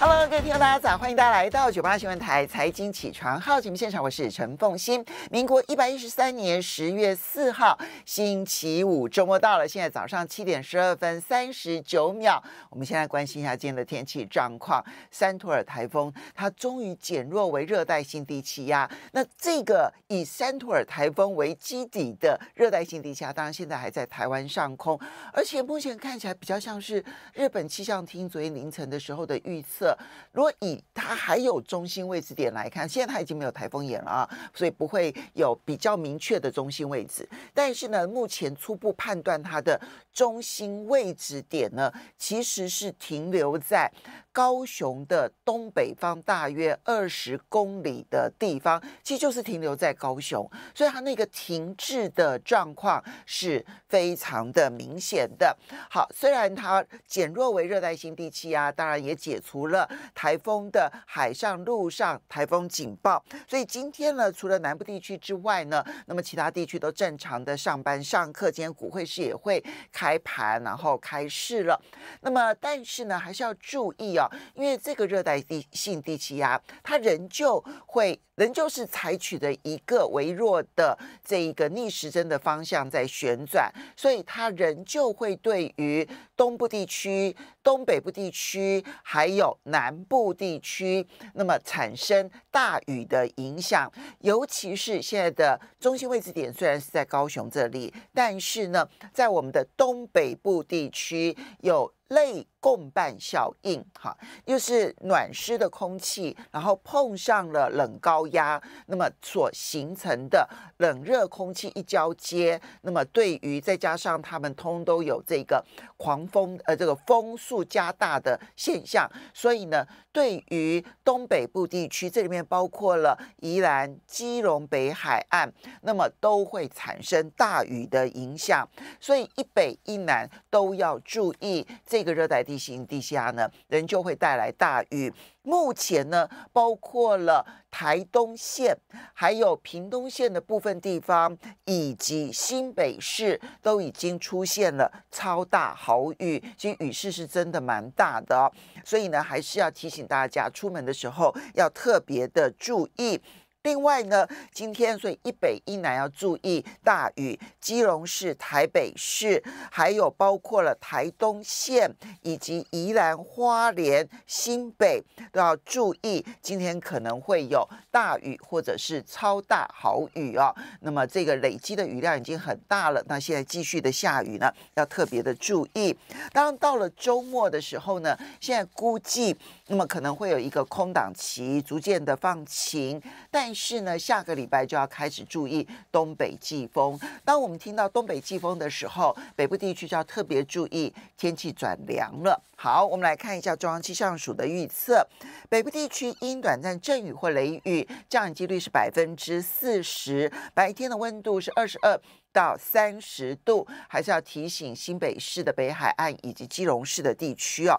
Hello，各位听众，大家早，欢迎大家来到九八新闻台财经起床号节目现场，我是陈凤欣。民国一百一十三年十月四号，星期五，周末到了，现在早上七点十二分三十九秒。我们先来关心一下今天的天气状况。三土尔台风它终于减弱为热带性低气压。那这个以三土尔台风为基底的热带性低气压，当然现在还在台湾上空，而且目前看起来比较像是日本气象厅昨天凌晨的时候的预测。如果以它还有中心位置点来看，现在它已经没有台风眼了啊，所以不会有比较明确的中心位置。但是呢，目前初步判断它的中心位置点呢，其实是停留在。高雄的东北方大约二十公里的地方，其实就是停留在高雄，所以它那个停滞的状况是非常的明显的。好，虽然它减弱为热带性低气压，当然也解除了台风的海上、陆上台风警报。所以今天呢，除了南部地区之外呢，那么其他地区都正常的上班、上课。今天股会市也会开盘，然后开市了。那么，但是呢，还是要注意哦。因为这个热带地性低气压，它仍旧会。仍旧是采取的一个微弱的这一个逆时针的方向在旋转，所以它仍旧会对于东部地区、东北部地区还有南部地区，那么产生大雨的影响。尤其是现在的中心位置点虽然是在高雄这里，但是呢，在我们的东北部地区有类共伴效应，哈，又是暖湿的空气，然后碰上了冷高。压那么所形成的冷热空气一交接，那么对于再加上他们通都有这个狂风，呃，这个风速加大的现象，所以呢，对于东北部地区，这里面包括了宜兰、基隆、北海岸，那么都会产生大雨的影响，所以一北一南都要注意这个热带地形地下呢，仍旧会带来大雨。目前呢，包括了台东县、还有屏东县的部分地方，以及新北市都已经出现了超大豪雨，其实雨势是真的蛮大的哦，所以呢，还是要提醒大家，出门的时候要特别的注意。另外呢，今天所以一北一南要注意大雨，基隆市、台北市，还有包括了台东县以及宜兰花莲、新北，都要注意今天可能会有大雨或者是超大豪雨啊。那么这个累积的雨量已经很大了，那现在继续的下雨呢，要特别的注意。当然到了周末的时候呢，现在估计。那么可能会有一个空档期，逐渐的放晴。但是呢，下个礼拜就要开始注意东北季风。当我们听到东北季风的时候，北部地区就要特别注意天气转凉了。好，我们来看一下中央气象署的预测，北部地区因短暂阵雨或雷雨，降雨几率是百分之四十，白天的温度是二十二。到三十度，还是要提醒新北市的北海岸以及基隆市的地区哦。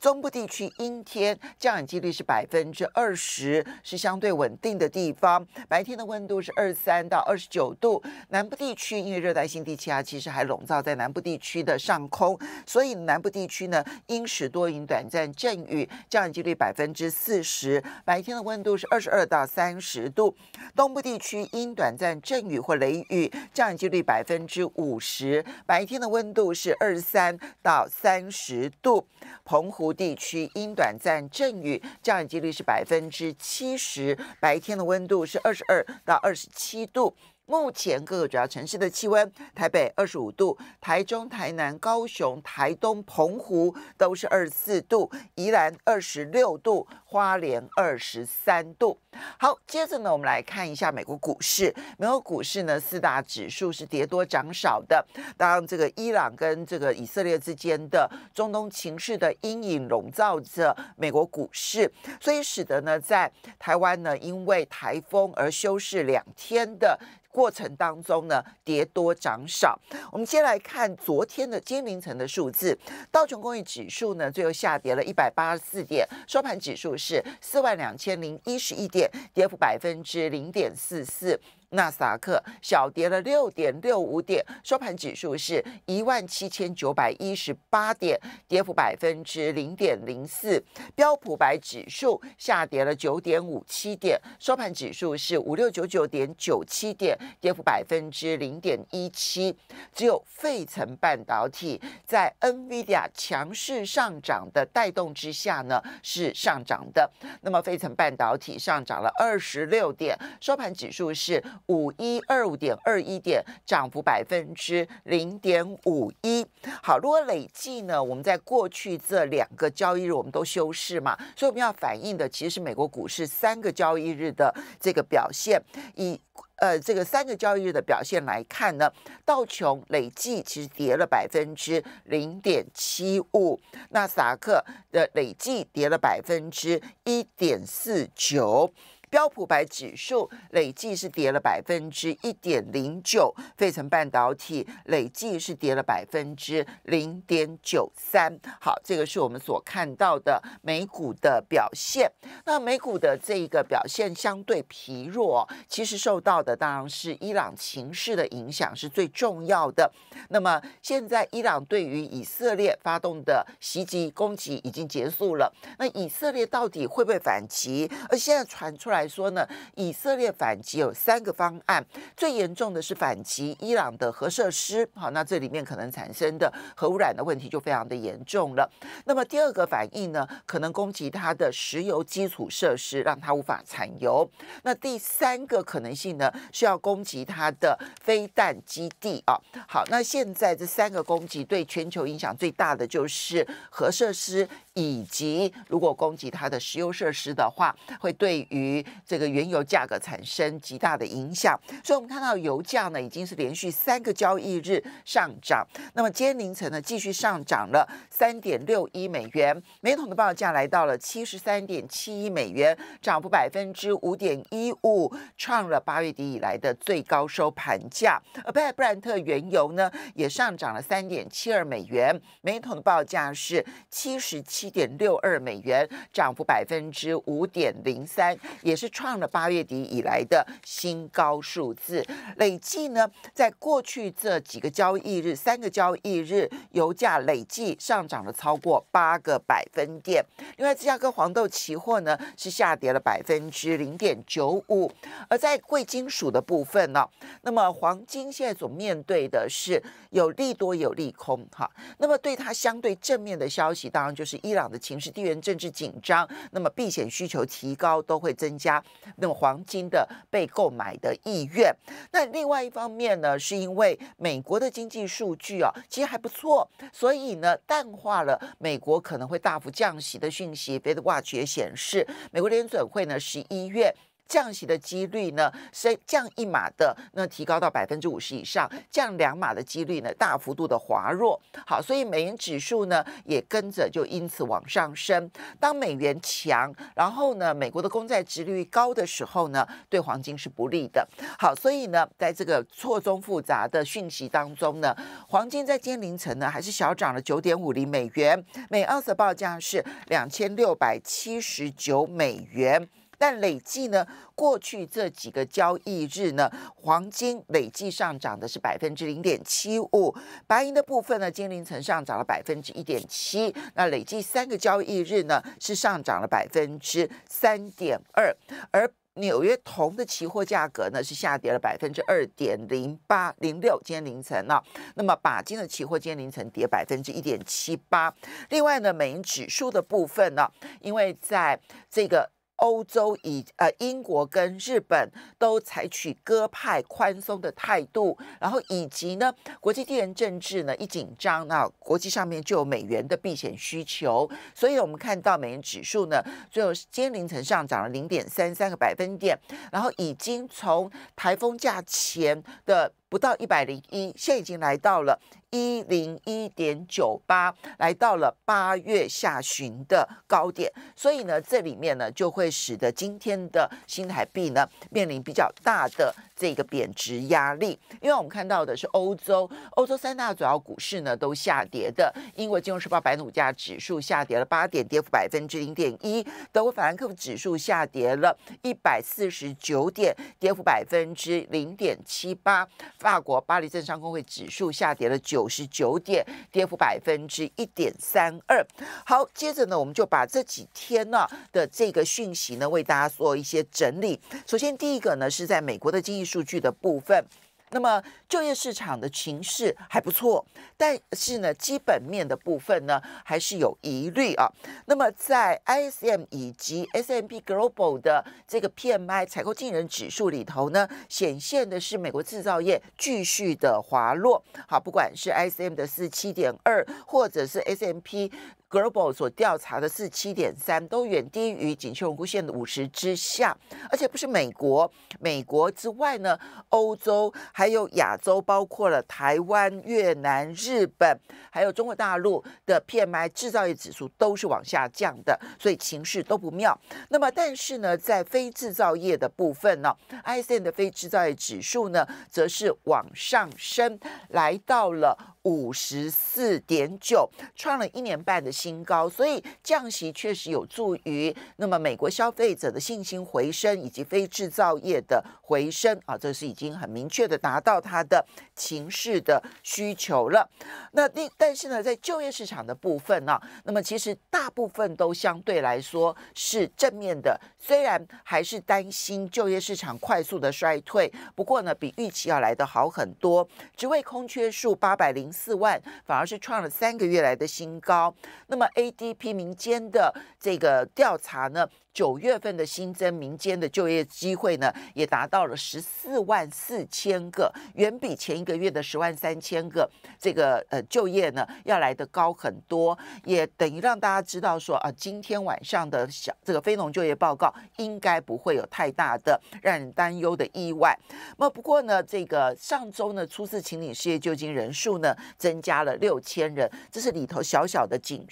中部地区阴天，降雨几率是百分之二十，是相对稳定的地方。白天的温度是二十三到二十九度。南部地区因为热带性低气压其实还笼罩在南部地区的上空，所以南部地区呢阴时多云，短暂阵雨，降雨几率百分之四十。白天的温度是二十二到三十度。东部地区阴短暂阵雨或雷雨，降雨几率。百分之五十，白天的温度是二十三到三十度。澎湖地区因短暂阵雨，降雨几率是百分之七十，白天的温度是二十二到二十七度。目前各个主要城市的气温：台北二十五度，台中、台南、高雄、台东、澎湖都是二十四度，宜兰二十六度，花莲二十三度。好，接着呢，我们来看一下美国股市。美国股市呢，四大指数是跌多涨少的。当这个伊朗跟这个以色列之间的中东情势的阴影笼罩着美国股市，所以使得呢，在台湾呢，因为台风而休市两天的。过程当中呢，跌多涨少。我们先来看昨天的金陵城的数字，道琼工业指数呢，最后下跌了一百八十四点，收盘指数是四万两千零一十一点，跌幅百分之零点四四。纳斯达克小跌了六点六五点，收盘指数是一万七千九百一十八点，跌幅百分之零点零四。标普百指数下跌了九点五七点，收盘指数是五六九九点九七点，跌幅百分之零点一七。只有费城半导体在 NVIDIA 强势上涨的带动之下呢，是上涨的。那么费城半导体上涨了二十六点，收盘指数是。五一二五点二一点，涨幅百分之零点五一。好，如果累计呢？我们在过去这两个交易日，我们都休市嘛，所以我们要反映的其实是美国股市三个交易日的这个表现。以呃这个三个交易日的表现来看呢，道琼累计其实跌了百分之零点七五，纳斯达克的累计跌了百分之一点四九。标普白指数累计是跌了百分之一点零九，费城半导体累计是跌了百分之零点九三。好，这个是我们所看到的美股的表现。那美股的这一个表现相对疲弱，其实受到的当然是伊朗情势的影响是最重要的。那么现在伊朗对于以色列发动的袭击攻击已经结束了，那以色列到底会不会反击？而现在传出来。来说呢，以色列反击有三个方案，最严重的是反击伊朗的核设施，好，那这里面可能产生的核污染的问题就非常的严重了。那么第二个反应呢，可能攻击它的石油基础设施，让它无法产油。那第三个可能性呢，是要攻击它的飞弹基地啊。好，那现在这三个攻击对全球影响最大的就是核设施，以及如果攻击它的石油设施的话，会对于这个原油价格产生极大的影响，所以，我们看到油价呢已经是连续三个交易日上涨。那么，今天凌晨呢继续上涨了三点六一美元每桶的报价，来到了七十三点七一美元，涨幅百分之五点一五，创了八月底以来的最高收盘价。而布兰特原油呢也上涨了三点七二美元每桶的报价是七十七点六二美元，涨幅百分之五点零三，也是。创了八月底以来的新高数字，累计呢，在过去这几个交易日，三个交易日，油价累计上涨了超过八个百分点。另外，芝加哥黄豆期货呢是下跌了百分之零点九五。而在贵金属的部分呢，那么黄金现在所面对的是有利多有利空哈。那么对它相对正面的消息，当然就是伊朗的情势、地缘政治紧张，那么避险需求提高都会增。加那么黄金的被购买的意愿，那另外一方面呢，是因为美国的经济数据啊，其实还不错，所以呢，淡化了美国可能会大幅降息的讯息。别的挖掘显示，美国联准会呢，十一月。降息的几率呢是降一码的，那提高到百分之五十以上，降两码的几率呢大幅度的滑弱。好，所以美元指数呢也跟着就因此往上升。当美元强，然后呢美国的公债殖率高的时候呢，对黄金是不利的。好，所以呢在这个错综复杂的讯息当中呢，黄金在今天凌晨呢还是小涨了九点五零美元，每盎司报价是两千六百七十九美元。但累计呢，过去这几个交易日呢，黄金累计上涨的是百分之零点七五，白银的部分呢，今凌晨上涨了百分之一点七，那累计三个交易日呢，是上涨了百分之三点二，而纽约铜的期货价格呢，是下跌了百分之二点零八零六，今天凌晨啊，那么钯金的期货今天凌晨跌百分之一点七八，另外呢，美银指数的部分呢，因为在这个。欧洲以呃英国跟日本都采取鸽派宽松的态度，然后以及呢国际地缘政治呢一紧张，那国际上面就有美元的避险需求，所以我们看到美元指数呢最后今天凌晨上涨了零点三三个百分点，然后已经从台风架前的。不到一百零一，现在已经来到了一零一点九八，来到了八月下旬的高点，所以呢，这里面呢就会使得今天的新台币呢面临比较大的。这个贬值压力，因为我们看到的是欧洲，欧洲三大主要股市呢都下跌的。英国金融时报白努价指数下跌了八点，跌幅百分之零点一；德国法兰克福指数下跌了一百四十九点，跌幅百分之零点七八；法国巴黎证商工会指数下跌了九十九点，跌幅百分之一点三二。好，接着呢，我们就把这几天呢的这个讯息呢为大家做一些整理。首先第一个呢是在美国的经济。数据的部分，那么就业市场的情势还不错，但是呢，基本面的部分呢，还是有疑虑啊。那么在 ISM 以及 S&P Global 的这个 PMI 采购经理指数里头呢，显现的是美国制造业继续的滑落。好，不管是 ISM 的四七点二，或者是 S&P。Global 所调查的是七点三，都远低于稳固线的五十之下，而且不是美国，美国之外呢，欧洲还有亚洲，包括了台湾、越南、日本，还有中国大陆的 PMI 制造业指数都是往下降的，所以情势都不妙。那么，但是呢，在非制造业的部分呢 i s n 的非制造业指数呢，则是往上升，来到了五十四点九，创了一年半的。新高，所以降息确实有助于那么美国消费者的信心回升以及非制造业的回升啊，这是已经很明确的达到它的情绪的需求了。那第，但是呢，在就业市场的部分呢，那么其实大部分都相对来说是正面的，虽然还是担心就业市场快速的衰退，不过呢，比预期要来的好很多，职位空缺数八百零四万，反而是创了三个月来的新高。那么 A D P 民间的这个调查呢，九月份的新增民间的就业机会呢，也达到了十四万四千个，远比前一个月的十万三千个这个呃就业呢要来的高很多，也等于让大家知道说啊，今天晚上的小这个非农就业报告应该不会有太大的让人担忧的意外。那不过呢，这个上周呢，初次请请失业救济人数呢增加了六千人，这是里头小小的警。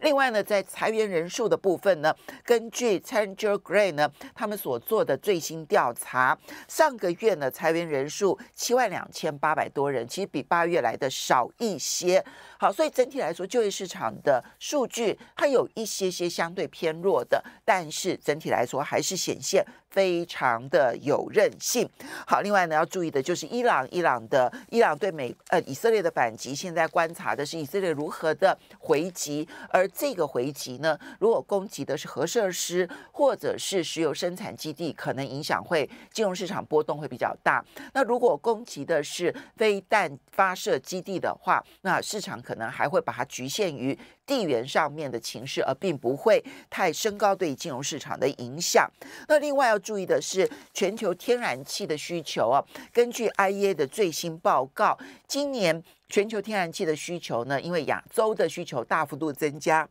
另外呢，在裁员人数的部分呢，根据 Tanger Gray 呢，他们所做的最新调查，上个月呢裁员人数七万两千八百多人，其实比八月来的少一些。好，所以整体来说，就业市场的数据它有一些些相对偏弱的，但是整体来说还是显现。非常的有韧性。好，另外呢，要注意的就是伊朗，伊朗的伊朗对美呃以色列的反击，现在观察的是以色列如何的回击，而这个回击呢，如果攻击的是核设施或者是石油生产基地，可能影响会金融市场波动会比较大。那如果攻击的是飞弹发射基地的话，那市场可能还会把它局限于。地缘上面的情势，而并不会太升高对金融市场的影响。那另外要注意的是，全球天然气的需求啊，根据 IEA 的最新报告，今年全球天然气的需求呢，因为亚洲的需求大幅度增加。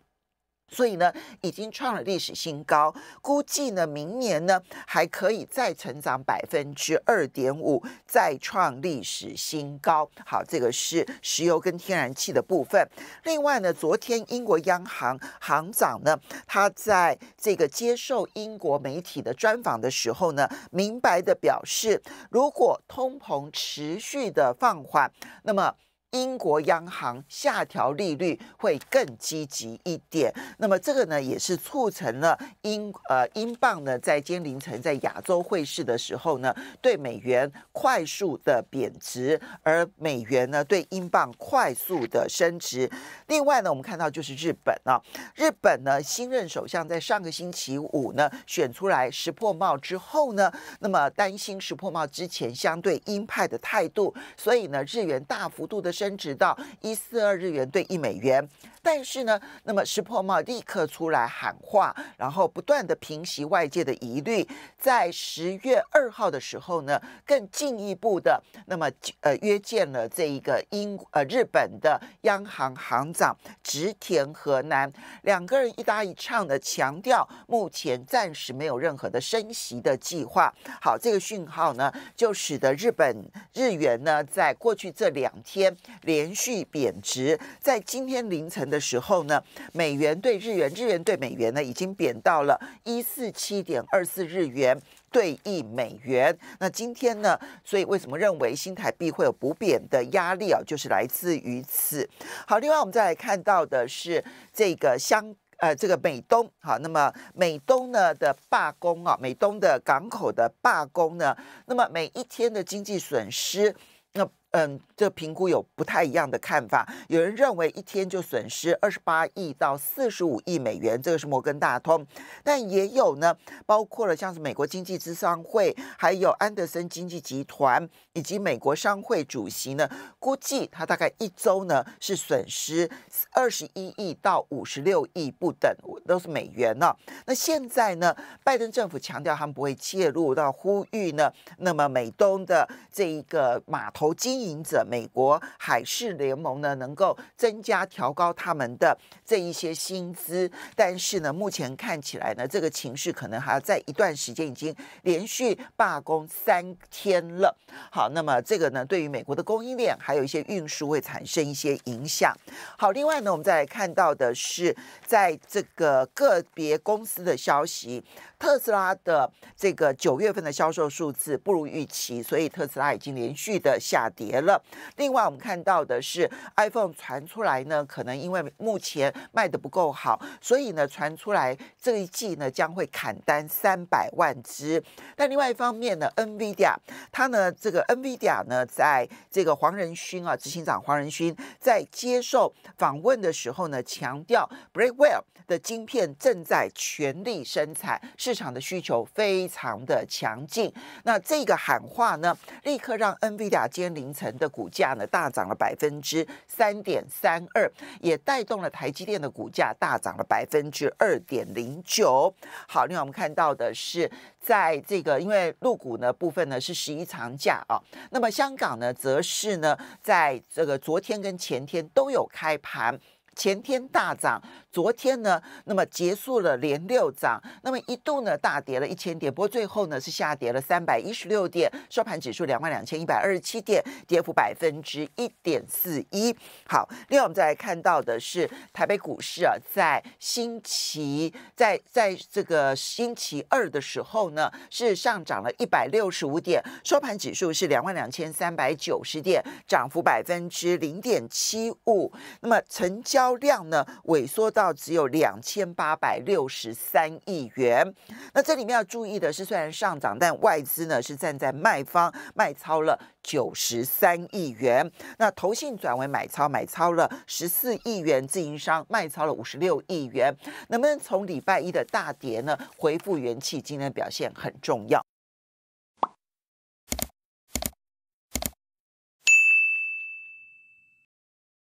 所以呢，已经创了历史新高，估计呢，明年呢还可以再成长百分之二点五，再创历史新高。好，这个是石油跟天然气的部分。另外呢，昨天英国央行行长呢，他在这个接受英国媒体的专访的时候呢，明白的表示，如果通膨持续的放缓，那么。英国央行下调利率会更积极一点，那么这个呢，也是促成了英呃英镑呢在今天凌晨在亚洲汇市的时候呢，对美元快速的贬值，而美元呢对英镑快速的升值。另外呢，我们看到就是日本啊，日本呢新任首相在上个星期五呢选出来石破茂之后呢，那么担心石破茂之前相对鹰派的态度，所以呢日元大幅度的。升值到一四二日元兑一美元，但是呢，那么石破茂立刻出来喊话，然后不断的平息外界的疑虑。在十月二号的时候呢，更进一步的，那么呃约见了这一个英呃日本的央行行长植田和南，两个人一搭一唱的强调，目前暂时没有任何的升息的计划。好，这个讯号呢，就使得日本日元呢，在过去这两天。连续贬值，在今天凌晨的时候呢，美元对日元，日元对美元呢，已经贬到了一四七点二四日元兑一美元。那今天呢，所以为什么认为新台币会有不贬的压力啊？就是来自于此。好，另外我们再来看到的是这个香呃这个美东，好，那么美东呢的罢工啊，美东的港口的罢工呢，那么每一天的经济损失那。嗯，这评估有不太一样的看法。有人认为一天就损失二十八亿到四十五亿美元，这个是摩根大通。但也有呢，包括了像是美国经济咨商会、还有安德森经济集团以及美国商会主席呢，估计他大概一周呢是损失二十一亿到五十六亿不等，都是美元呢。那现在呢，拜登政府强调他们不会介入，到呼吁呢，那么美东的这一个码头经。经营者美国海事联盟呢，能够增加调高他们的这一些薪资，但是呢，目前看起来呢，这个情势可能还要在一段时间，已经连续罢工三天了。好，那么这个呢，对于美国的供应链还有一些运输会产生一些影响。好，另外呢，我们再来看到的是，在这个个别公司的消息，特斯拉的这个九月份的销售数字不如预期，所以特斯拉已经连续的下跌。了。另外，我们看到的是 iPhone 传出来呢，可能因为目前卖的不够好，所以呢传出来这一季呢将会砍单三百万只。但另外一方面呢，NVIDIA 它呢这个 NVIDIA 呢，在这个黄仁勋啊，执行长黄仁勋在接受访问的时候呢，强调 Breakwell 的晶片正在全力生产，市场的需求非常的强劲。那这个喊话呢，立刻让 NVIDIA 今天凌晨。的股价呢大涨了百分之三点三二，也带动了台积电的股价大涨了百分之二点零九。好，另外我们看到的是，在这个因为陆股呢部分呢是十一长假啊，那么香港呢则是呢在这个昨天跟前天都有开盘。前天大涨，昨天呢，那么结束了连六涨，那么一度呢大跌了一千点，不过最后呢是下跌了三百一十六点，收盘指数两万两千一百二十七点，跌幅百分之一点四一。好，另外我们再来看到的是台北股市啊，在星期在在这个星期二的时候呢，是上涨了一百六十五点，收盘指数是两万两千三百九十点，涨幅百分之零点七五，那么成交。交量呢萎缩到只有两千八百六十三亿元。那这里面要注意的是，虽然上涨，但外资呢是站在卖方卖超了九十三亿元。那投信转为买超，买超了十四亿元，自营商卖超了五十六亿元。能不能从礼拜一的大跌呢回复元气？今天的表现很重要。